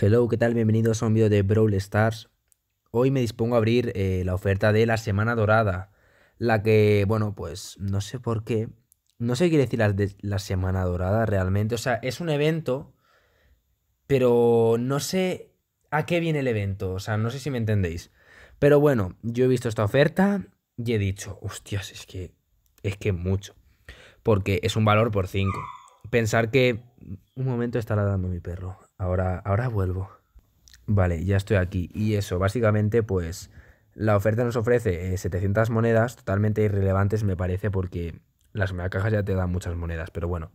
Hello, ¿qué tal? Bienvenidos a un vídeo de Brawl Stars. Hoy me dispongo a abrir eh, la oferta de la Semana Dorada, la que, bueno, pues no sé por qué, no sé qué quiere decir la, la Semana Dorada realmente, o sea, es un evento, pero no sé a qué viene el evento, o sea, no sé si me entendéis. Pero bueno, yo he visto esta oferta y he dicho, hostias, es que es que mucho, porque es un valor por 5. Pensar que un momento estará dando mi perro ahora, ahora vuelvo. Vale, ya estoy aquí. Y eso, básicamente, pues la oferta nos ofrece 700 eh, monedas, totalmente irrelevantes me parece, porque las cajas ya te dan muchas monedas, pero bueno.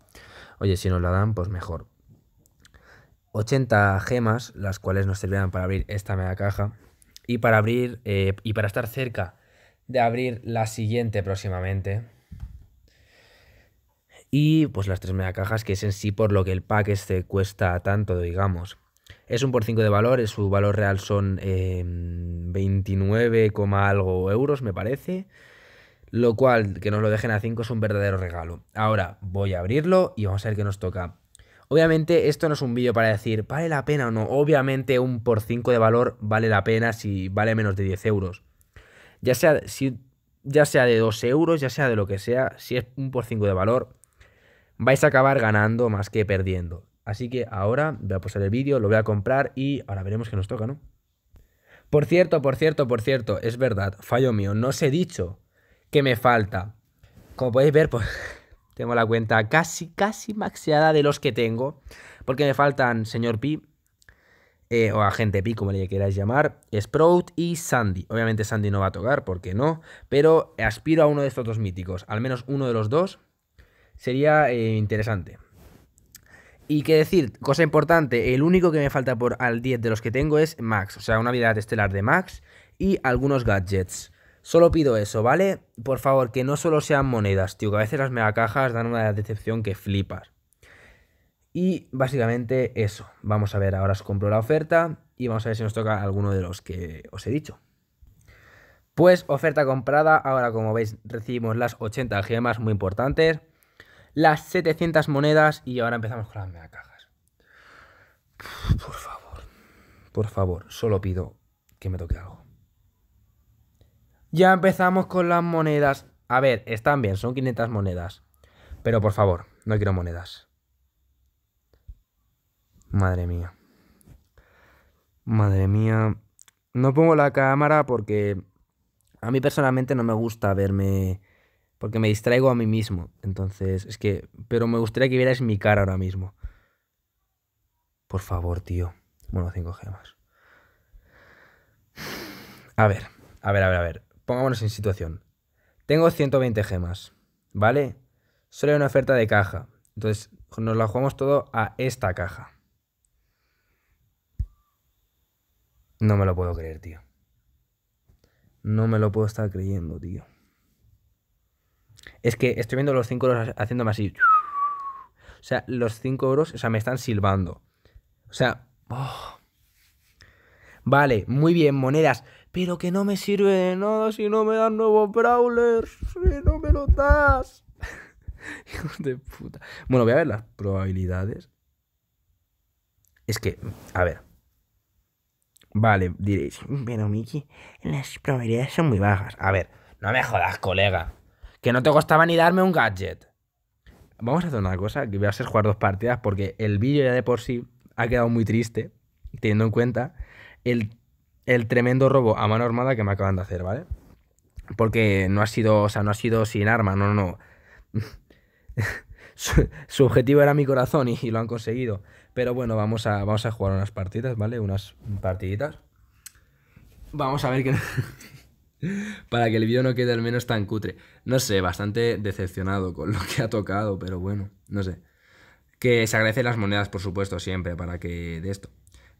Oye, si nos la dan, pues mejor. 80 gemas, las cuales nos servirán para abrir esta mega caja. Y para abrir, eh, y para estar cerca de abrir la siguiente próximamente, y pues las tres mega cajas, que es en sí por lo que el pack este cuesta tanto, digamos. Es un por 5 de valor, su valor real son 29, em, algo euros, me parece. Lo cual, que nos lo dejen a 5 es un verdadero regalo. Ahora voy a abrirlo y vamos a ver qué nos toca. Obviamente esto no es un vídeo para decir, ¿vale la pena o no? Obviamente un por 5 de valor vale la pena si vale menos de 10 euros. Ya sea, si, ya sea de 2 euros, ya sea de lo que sea, si es un por 5 de valor, vais a acabar ganando más que perdiendo. Así que ahora voy a posar el vídeo, lo voy a comprar y ahora veremos qué nos toca, ¿no? Por cierto, por cierto, por cierto, es verdad, fallo mío, no os he dicho que me falta. Como podéis ver, pues tengo la cuenta casi, casi maxeada de los que tengo, porque me faltan señor Pi, eh, o agente Pi, como le queráis llamar, Sprout y Sandy. Obviamente Sandy no va a tocar, ¿por qué no, pero aspiro a uno de estos dos míticos, al menos uno de los dos, sería eh, interesante. Y que decir, cosa importante, el único que me falta por al 10 de los que tengo es Max, o sea, una habilidad estelar de Max y algunos gadgets. Solo pido eso, ¿vale? Por favor, que no solo sean monedas, tío, que a veces las megacajas dan una decepción que flipas. Y básicamente eso. Vamos a ver, ahora os compro la oferta y vamos a ver si nos toca alguno de los que os he dicho. Pues oferta comprada, ahora como veis recibimos las 80 gemas muy importantes las 700 monedas y ahora empezamos con las mega cajas. Por favor, por favor, solo pido que me toque algo. Ya empezamos con las monedas. A ver, están bien, son 500 monedas. Pero por favor, no quiero monedas. Madre mía. Madre mía. No pongo la cámara porque a mí personalmente no me gusta verme porque me distraigo a mí mismo. Entonces, es que, pero me gustaría que vierais mi cara ahora mismo. Por favor, tío. Bueno, cinco gemas. A ver, a ver, a ver, a ver. Pongámonos en situación. Tengo 120 gemas, ¿vale? Solo hay una oferta de caja. Entonces, nos la jugamos todo a esta caja. No me lo puedo creer, tío. No me lo puedo estar creyendo, tío. Es que estoy viendo los 5 euros haciéndome así. O sea, los 5 euros, o sea, me están silbando. O sea, oh. vale, muy bien, monedas, pero que no me sirve de nada si no me dan nuevos brawlers, si no me lo das. hijo de puta. Bueno, voy a ver las probabilidades. Es que, a ver. Vale, diréis, pero Miki, las probabilidades son muy bajas. A ver, no me jodas, colega. Que no te costaba ni darme un gadget. Vamos a hacer una cosa, que voy a hacer jugar dos partidas, porque el vídeo ya de por sí ha quedado muy triste, teniendo en cuenta el, tremendo robo a mano armada que me acaban de hacer, ¿vale? Porque no ha sido, o sea, no ha sido sin arma, no, no, no. su, objetivo era mi corazón y, lo han conseguido. Pero bueno, vamos a, vamos a jugar unas partidas, ¿vale? Unas partiditas. Vamos a ver qué... para que el vídeo no quede al menos tan cutre. No sé, bastante decepcionado con lo que ha tocado, pero bueno, no sé. Que se agradecen las monedas, por supuesto, siempre, para que de esto.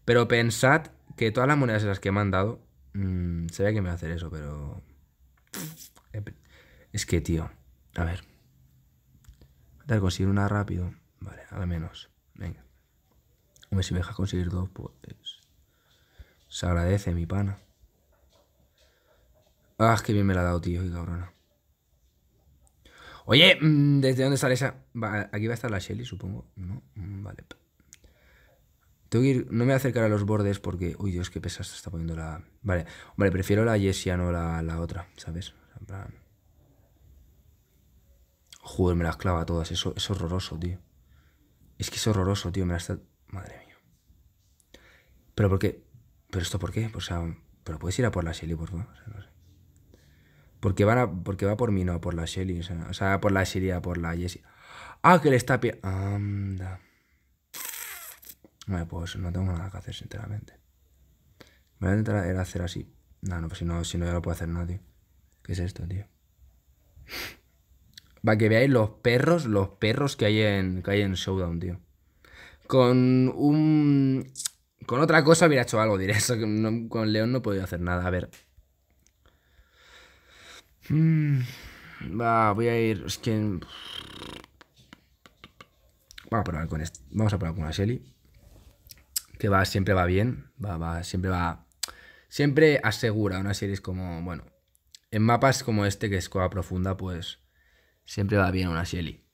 Pero pensad que todas las monedas las que me han dado... Mm, sabía que me va a hacer eso, pero... Es que, tío, a ver. Voy a conseguir una rápido. Vale, al menos. Venga. Hombre, si me deja conseguir dos, pues... Se agradece, mi pana. Ah, qué bien me la ha dado, tío, qué cabrona. Oye, mm, ¿desde dónde sale esa? aquí va a estar la Shelly, supongo. No, mm, vale. Tengo que ir, no me voy a acercar a los bordes porque... Uy, Dios, qué pesa se está poniendo la... Vale, vale, prefiero la a no la, otra, ¿sabes? En plan... Joder, me las clava todas, eso es horroroso, tío. Es que es horroroso, tío, me las está... Madre mía. ¿Pero por qué? ¿Pero esto por qué? O sea, pero puedes ir a por la Shelly, por favor. no sé. Porque, van porque va por mí, no, por la Shelly. O sea, por la Siria, por la Jessie. Ah, que le está... Anda. Bueno, pues no tengo nada que hacer, sinceramente. voy a intentar era hacer así. No, no, pues si no, si no lo puedo hacer nada, tío. ¿Qué es esto, tío? Para que veáis los perros, los perros que hay en, que hay en Showdown, tío. Con un... Con otra cosa hubiera hecho algo, directo con León no podía hacer nada. A ver, Mm. va, voy a ir. Es que. Vamos a probar con una Shelly. Que va, siempre va bien. Va, va, siempre va. Siempre asegura una serie como. Bueno. En mapas como este, que es cueva profunda, pues. Siempre va bien una Shelly.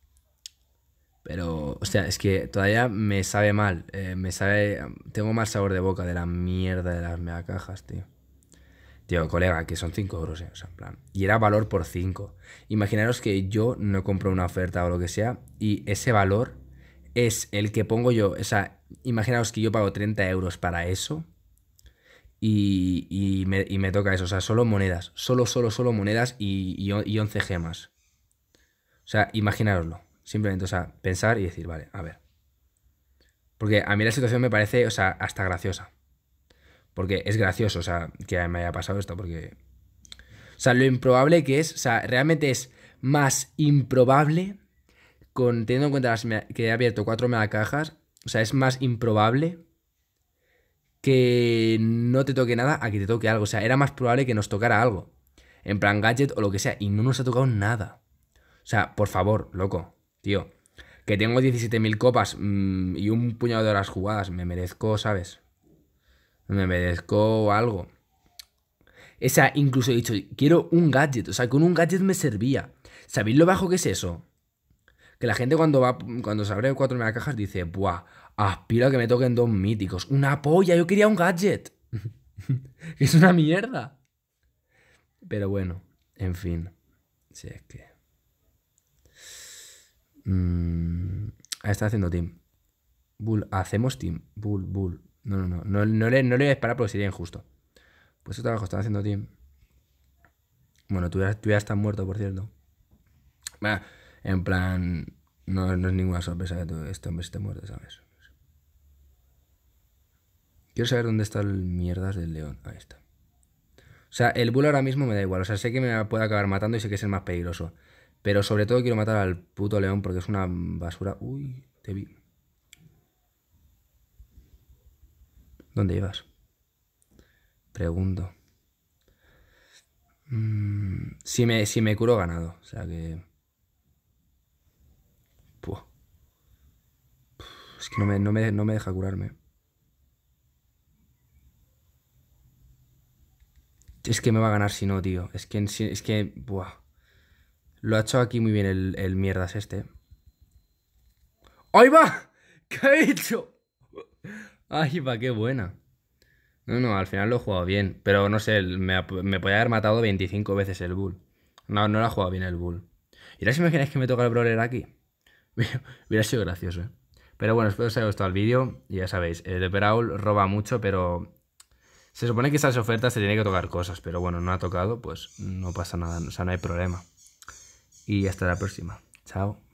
Pero, o sea, es que todavía me sabe mal. Eh, me sabe. Tengo mal sabor de boca de la mierda de las mega cajas, tío. Tío, colega, que son 5 euros, ¿eh? o sea, en plan. Y era valor por 5. Imaginaros que yo no compro una oferta o lo que sea y ese valor es el que pongo yo. O sea, imaginaos que yo pago 30 euros para eso y, me, toca eso. O sea, solo monedas. Solo, solo, solo monedas y, y, 11 gemas. O sea, imaginaroslo. Simplemente, o sea, pensar y decir, vale, a ver. Porque a mí la situación me parece, o sea, hasta graciosa. Porque es gracioso, o sea, que me haya pasado esto, porque... O sea, lo improbable que es, o sea, realmente es más improbable, con, teniendo en cuenta que he abierto cuatro mega cajas, o sea, es más improbable que no te toque nada a que te toque algo. O sea, era más probable que nos tocara algo. En plan gadget o lo que sea. Y no nos ha tocado nada. O sea, por favor, loco, tío. Que tengo 17.000 copas mm, y un puñado de horas jugadas. Me merezco, ¿sabes? me merezco algo. Esa, incluso he dicho, quiero un gadget. O sea, con un gadget me servía. ¿Sabéis lo bajo que es eso? Que la gente cuando va, cuando se abre cuatro mega cajas dice, buah, aspiro a que me toquen dos míticos. Una polla, yo quería un gadget. es una mierda. Pero bueno, en fin. Si es que. Mm, ahí está haciendo team. Bull, hacemos team. Bull, bull. No, no, no. No, le, no le voy a disparar porque sería injusto. Pues su trabajo están haciendo Tim. Bueno, tú ya, tú estás muerto, por cierto. en plan. No, es ninguna sorpresa que tú, este hombre esté muerto, ¿sabes? Quiero saber dónde está el mierdas del león. Ahí está. O sea, el bulo ahora mismo me da igual. O sea, sé que me puede acabar matando y sé que es el más peligroso. Pero sobre todo quiero matar al puto león porque es una basura. Uy, te vi. ¿Dónde ibas? Pregunto. Mm, si, me, si me curo ganado, o sea que... Puh. Es que no me, deja curarme. Es que me va a ganar si no, tío. Es que... Es que... Lo ha hecho aquí muy bien el, mierdas este. ¡Ahí va! ¿Qué ha hecho? Ay, va, qué buena. No, no, al final lo he jugado bien. Pero no sé, me, me podía haber matado 25 veces el Bull. No, no lo ha jugado bien el Bull. ¿Y ahora si imagináis que me toca el Brawler aquí? Hubiera sido gracioso, ¿eh? Pero bueno, espero que os haya gustado el vídeo. Y ya sabéis, el Brawl roba mucho, pero. Se supone que esas ofertas se tiene que tocar cosas, pero bueno, no ha tocado, pues no pasa nada, o sea, no hay problema. Y hasta la próxima. Chao.